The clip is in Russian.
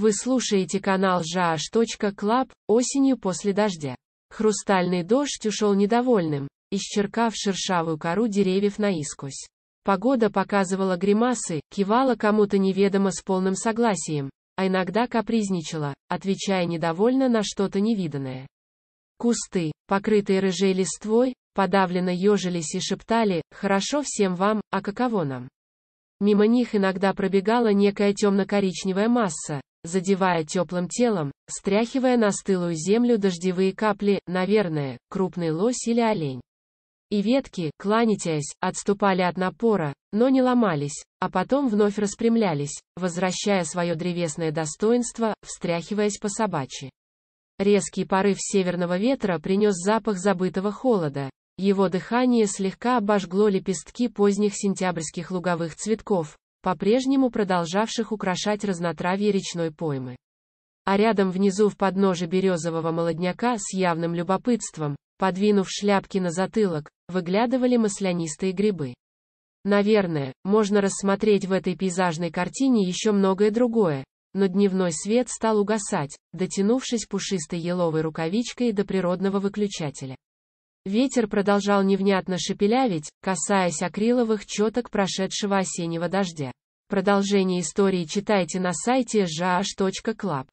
Вы слушаете канал жаш.клаб, осенью после дождя. Хрустальный дождь ушел недовольным, исчеркав шершавую кору деревьев наискось. Погода показывала гримасы, кивала кому-то неведомо с полным согласием, а иногда капризничала, отвечая недовольно на что-то невиданное. Кусты, покрытые рыжей листвой, подавленно ежились и шептали «Хорошо всем вам, а каково нам?». Мимо них иногда пробегала некая темно-коричневая масса, задевая теплым телом, стряхивая на стылую землю дождевые капли, наверное, крупный лось или олень. И ветки, кланяясь, отступали от напора, но не ломались, а потом вновь распрямлялись, возвращая свое древесное достоинство, встряхиваясь по собачьи. Резкий порыв северного ветра принес запах забытого холода, его дыхание слегка обожгло лепестки поздних сентябрьских луговых цветков, по-прежнему продолжавших украшать разнотравье речной поймы. А рядом внизу в подноже березового молодняка с явным любопытством, подвинув шляпки на затылок, выглядывали маслянистые грибы. Наверное, можно рассмотреть в этой пейзажной картине еще многое другое, но дневной свет стал угасать, дотянувшись пушистой еловой рукавичкой до природного выключателя. Ветер продолжал невнятно шепелявить, касаясь акриловых четок прошедшего осеннего дождя. Продолжение истории читайте на сайте jh.club.